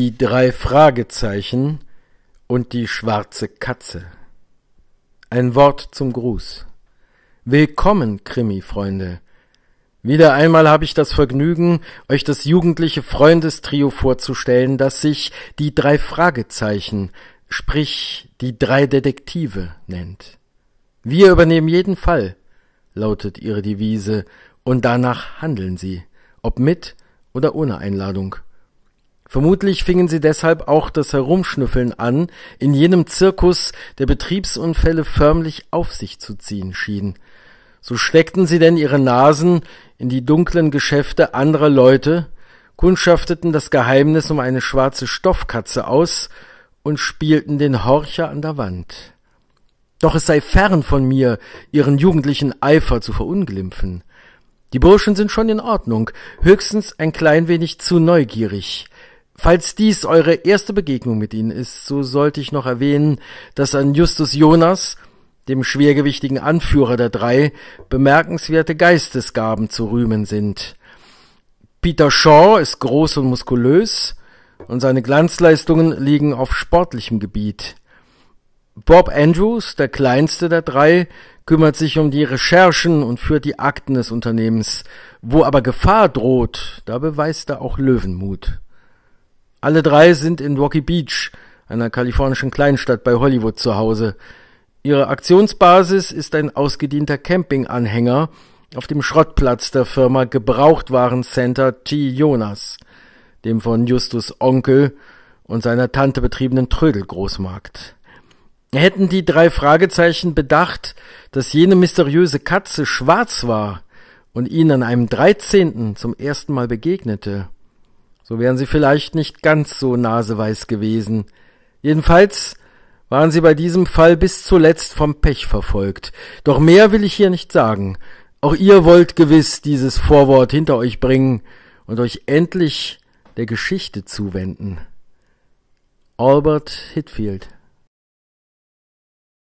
Die drei Fragezeichen und die schwarze Katze. Ein Wort zum Gruß. Willkommen, Krimi-Freunde. Wieder einmal habe ich das Vergnügen, euch das jugendliche Freundestrio vorzustellen, das sich die drei Fragezeichen, sprich die drei Detektive nennt. Wir übernehmen jeden Fall, lautet ihre Devise, und danach handeln sie, ob mit oder ohne Einladung. Vermutlich fingen sie deshalb auch das Herumschnüffeln an, in jenem Zirkus, der Betriebsunfälle förmlich auf sich zu ziehen schien. So steckten sie denn ihre Nasen in die dunklen Geschäfte anderer Leute, kundschafteten das Geheimnis um eine schwarze Stoffkatze aus und spielten den Horcher an der Wand. Doch es sei fern von mir, ihren jugendlichen Eifer zu verunglimpfen. Die Burschen sind schon in Ordnung, höchstens ein klein wenig zu neugierig, Falls dies eure erste Begegnung mit ihnen ist, so sollte ich noch erwähnen, dass an Justus Jonas, dem schwergewichtigen Anführer der drei, bemerkenswerte Geistesgaben zu rühmen sind. Peter Shaw ist groß und muskulös und seine Glanzleistungen liegen auf sportlichem Gebiet. Bob Andrews, der kleinste der drei, kümmert sich um die Recherchen und führt die Akten des Unternehmens. Wo aber Gefahr droht, da beweist er auch Löwenmut. Alle drei sind in Rocky Beach, einer kalifornischen Kleinstadt bei Hollywood, zu Hause. Ihre Aktionsbasis ist ein ausgedienter Campinganhänger auf dem Schrottplatz der Firma Gebrauchtwaren Center T. Jonas, dem von Justus Onkel und seiner Tante betriebenen Trödelgroßmarkt. Hätten die drei Fragezeichen bedacht, dass jene mysteriöse Katze schwarz war und ihnen an einem 13. zum ersten Mal begegnete, so wären sie vielleicht nicht ganz so naseweiß gewesen. Jedenfalls waren sie bei diesem Fall bis zuletzt vom Pech verfolgt. Doch mehr will ich hier nicht sagen. Auch ihr wollt gewiss dieses Vorwort hinter euch bringen und euch endlich der Geschichte zuwenden. Albert Hitfield